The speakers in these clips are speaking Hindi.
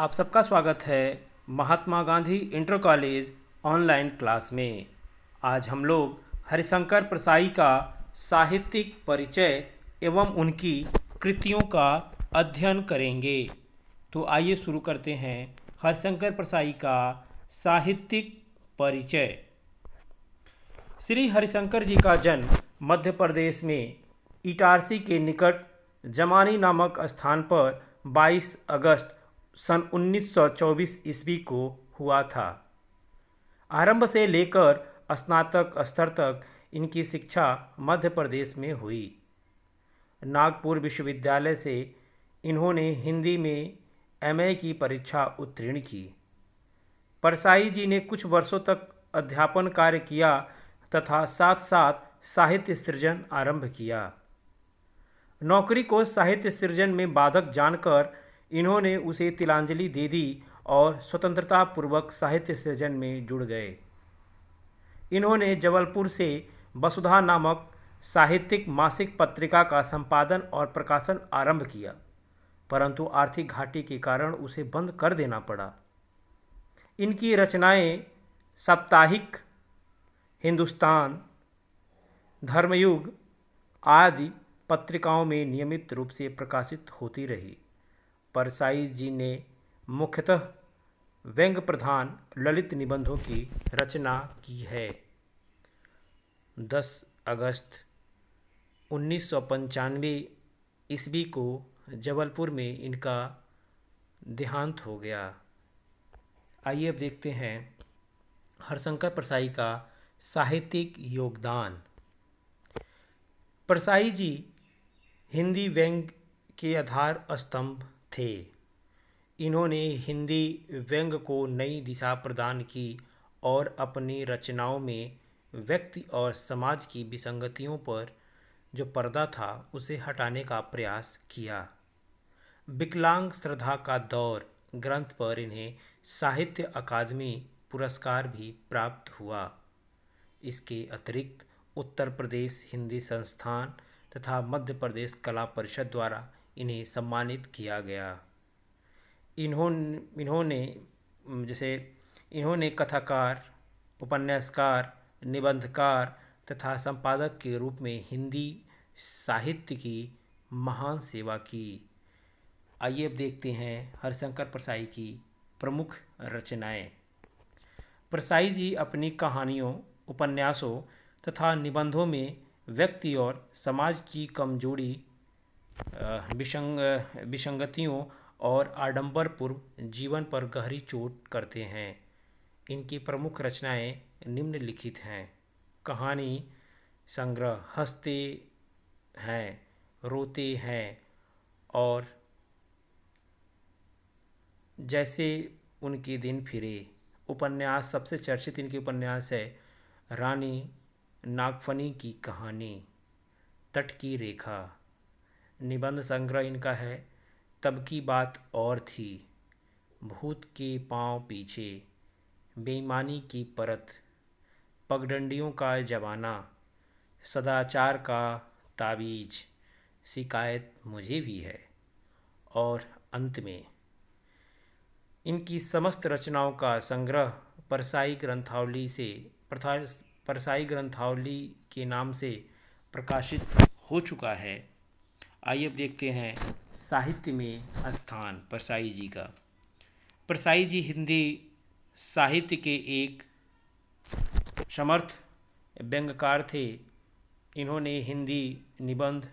आप सबका स्वागत है Mahatma Gandhi inter college online class में आज हम लोग हरिशंकर प्रसाई का साहित्यिक परिचय एवं उनकी कृतियों का अध्ययन करेंगे तो आइए शुरू करते हैं हरिशंकर प्रसाई का साहित्यिक परिचय श्री हरिशंकर जी का जन्म मध्य प्रदेश में इटारसी के निकट जमानी नामक स्थान पर 22 अगस्त सन 1924 ईस्वी को हुआ था आरंभ से लेकर स्नातक स्तर तक इनकी शिक्षा मध्य प्रदेश में हुई नागपुर विश्वविद्यालय से इन्होंने हिंदी में एमए की परीक्षा उत्तीर्ण की परसाई जी ने कुछ वर्षों तक अध्यापन कार्य किया तथा साथ साथ साहित्य सृजन आरंभ किया नौकरी को साहित्य सृजन में बाधक जानकर इन्होंने उसे तिलांजलि दे दी और स्वतंत्रता पूर्वक साहित्य सृजन में जुड़ गए इन्होंने जबलपुर से वसुधा नामक साहित्यिक मासिक पत्रिका का संपादन और प्रकाशन आरंभ किया परंतु आर्थिक घाटी के कारण उसे बंद कर देना पड़ा इनकी रचनाएं साप्ताहिक हिंदुस्तान धर्मयुग आदि पत्रिकाओं में नियमित रूप से प्रकाशित होती रही परसाई जी ने मुख्यतः व्यंग प्रधान ललित निबंधों की रचना की है 10 अगस्त उन्नीस सौ ईस्वी को जबलपुर में इनका देहांत हो गया आइए अब देखते हैं हरशंकर परसाई का साहित्यिक योगदान परसाई जी हिंदी व्यंग के आधार स्तंभ थे इन्होंने हिंदी व्यंग को नई दिशा प्रदान की और अपनी रचनाओं में व्यक्ति और समाज की विसंगतियों पर जो पर्दा था उसे हटाने का प्रयास किया विकलांग श्रद्धा का दौर ग्रंथ पर इन्हें साहित्य अकादमी पुरस्कार भी प्राप्त हुआ इसके अतिरिक्त उत्तर प्रदेश हिंदी संस्थान तथा मध्य प्रदेश कला परिषद द्वारा इन्हें सम्मानित किया गया इन्होंने इन्होंने जैसे इन्होंने कथाकार उपन्यासकार निबंधकार तथा संपादक के रूप में हिंदी साहित्य की महान सेवा की आइए अब देखते हैं हरिशंकर प्रसाई की प्रमुख रचनाएं प्रसाई जी अपनी कहानियों उपन्यासों तथा निबंधों में व्यक्ति और समाज की कमजोरी विसंग विसंगतियों और आडंबरपूर्ण जीवन पर गहरी चोट करते हैं इनकी प्रमुख रचनाएं निम्नलिखित हैं कहानी संग्रह हंसते हैं रोते हैं और जैसे उनके दिन फिरे उपन्यास सबसे चर्चित इनके उपन्यास है रानी नागफनी की कहानी तट की रेखा निबंध संग्रह इनका है तब की बात और थी भूत के पांव पीछे बेईमानी की परत पगडंडियों का जमाना सदाचार का ताबीज शिकायत मुझे भी है और अंत में इनकी समस्त रचनाओं का संग्रह परसाई ग्रंथावली से परसाई ग्रंथावली के नाम से प्रकाशित हो चुका है आइए अब देखते हैं साहित्य में स्थान परसाई जी का परसाई जी हिंदी साहित्य के एक समर्थ व्यंगकार थे इन्होंने हिंदी निबंध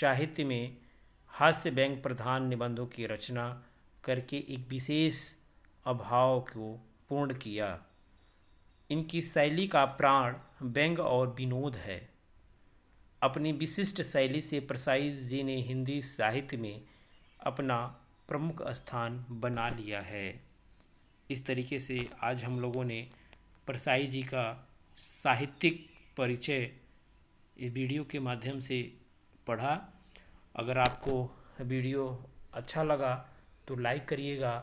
साहित्य में हास्य व्यंग प्रधान निबंधों की रचना करके एक विशेष अभाव को पूर्ण किया इनकी शैली का प्राण व्यंग और विनोद है अपनी विशिष्ट शैली से प्रसाई जी ने हिंदी साहित्य में अपना प्रमुख स्थान बना लिया है इस तरीके से आज हम लोगों ने प्रसाई जी का साहित्यिक परिचय इस वीडियो के माध्यम से पढ़ा अगर आपको वीडियो अच्छा लगा तो लाइक करिएगा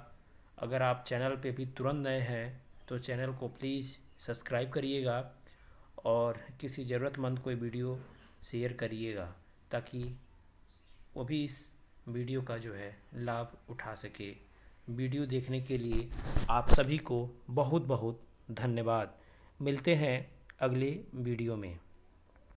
अगर आप चैनल पे भी तुरंत नए हैं तो चैनल को प्लीज़ सब्सक्राइब करिएगा और किसी ज़रूरतमंद कोई वीडियो शेयर करिएगा ताकि वो भी इस वीडियो का जो है लाभ उठा सके वीडियो देखने के लिए आप सभी को बहुत बहुत धन्यवाद मिलते हैं अगले वीडियो में